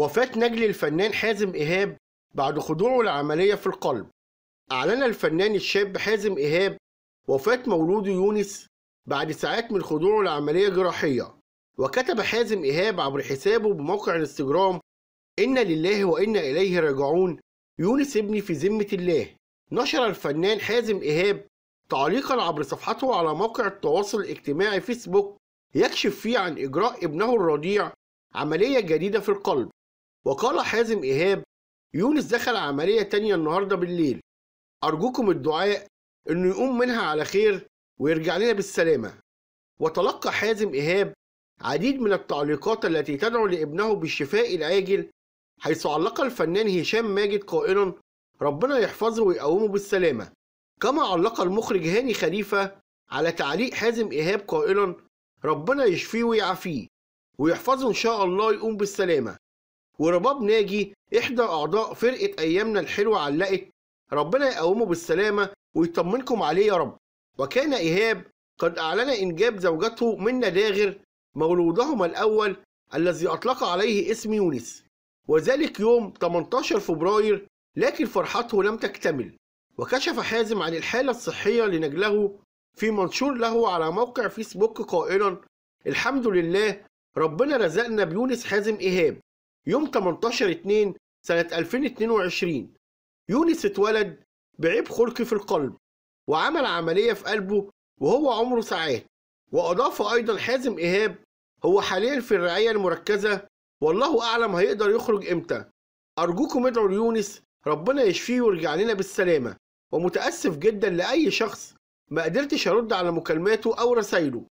وفاة نجل الفنان حازم إيهاب بعد خضوعه لعملية في القلب أعلن الفنان الشاب حازم إيهاب وفاة مولوده يونس بعد ساعات من خضوعه لعملية جراحية وكتب حازم إيهاب عبر حسابه بموقع الانستجرام إنا لله وإنا إليه راجعون يونس ابني في ذمة الله نشر الفنان حازم إيهاب تعليقا عبر صفحته على موقع التواصل الاجتماعي فيسبوك يكشف فيه عن إجراء ابنه الرضيع عملية جديدة في القلب وقال حازم إيهاب يونس دخل عملية تانية النهاردة بالليل أرجوكم الدعاء إنه يقوم منها على خير ويرجع لنا بالسلامة وتلقى حازم إيهاب عديد من التعليقات التي تدعو لابنه بالشفاء العاجل حيث علق الفنان هشام ماجد قائلا ربنا يحفظه ويقومه بالسلامة كما علق المخرج هاني خليفة على تعليق حازم إيهاب قائلا ربنا يشفيه ويعافيه ويحفظه إن شاء الله يقوم بالسلامة ورباب ناجي إحدى أعضاء فرقة أيامنا الحلوة علقت ربنا يقومه بالسلامة ويطمنكم عليه يا رب وكان إيهاب قد أعلن إنجاب زوجته منا داغر مولودهما الأول الذي أطلق عليه اسم يونس وذلك يوم 18 فبراير لكن فرحته لم تكتمل وكشف حازم عن الحالة الصحية لنجله في منشور له على موقع فيسبوك قائلا الحمد لله ربنا رزقنا بيونس حازم إيهاب يوم 18 2 سنة 2022 يونس اتولد بعيب خلقي في القلب وعمل عملية في قلبه وهو عمره ساعات وأضاف أيضا حازم إيهاب هو حاليا في الرعاية المركزة والله أعلم هيقدر يخرج إمتى أرجوكم ادعوا ليونس ربنا يشفيه ويرجع لنا بالسلامة ومتأسف جدا لأي شخص ما قدرتش أرد على مكالماته أو رسايله